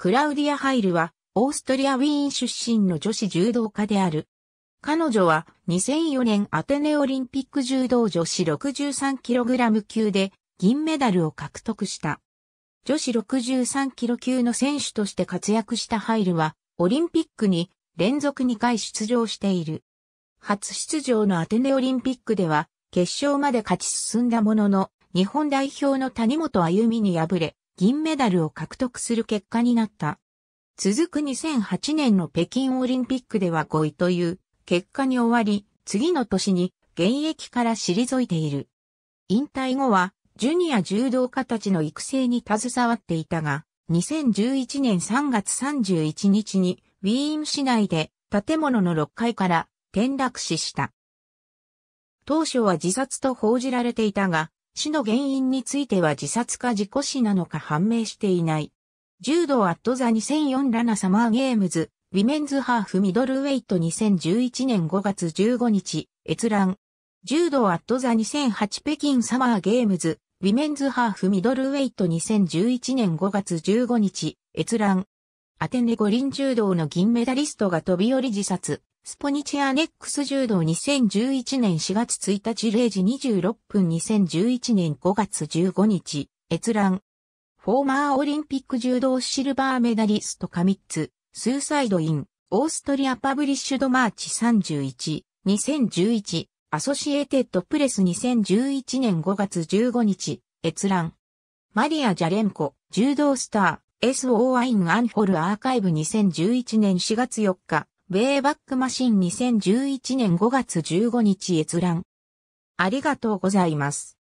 クラウディア・ハイルは、オーストリア・ウィーン出身の女子柔道家である。彼女は2004年アテネオリンピック柔道女子 63kg 級で銀メダルを獲得した。女子 63kg 級の選手として活躍したハイルは、オリンピックに連続2回出場している。初出場のアテネオリンピックでは、決勝まで勝ち進んだものの、日本代表の谷本歩美に敗れ、銀メダルを獲得する結果になった。続く2008年の北京オリンピックでは5位という結果に終わり、次の年に現役から退いている。引退後は、ジュニア柔道家たちの育成に携わっていたが、2011年3月31日に、ウィーン市内で建物の6階から転落死した。当初は自殺と報じられていたが、死の原因については自殺か事故死なのか判明していない。柔道アットザ2004ラナサマーゲームズ、ウィメンズハーフミドルウェイト2011年5月15日、閲覧。柔道アットザ2008北京サマーゲームズ、ウィメンズハーフミドルウェイト2011年5月15日、閲覧。アテネ五輪柔道の銀メダリストが飛び降り自殺。スポニチアネックス柔道2011年4月1日0時26分2011年5月15日、閲覧。フォーマーオリンピック柔道シルバーメダリストカミッツ、スーサイドイン、オーストリアパブリッシュドマーチ31、2011、アソシエテッドプレス2011年5月15日、閲覧。マリア・ジャレンコ、柔道スター。SOI アンォルアーカイブ2011年4月4日、ベイバックマシン2011年5月15日閲覧。ありがとうございます。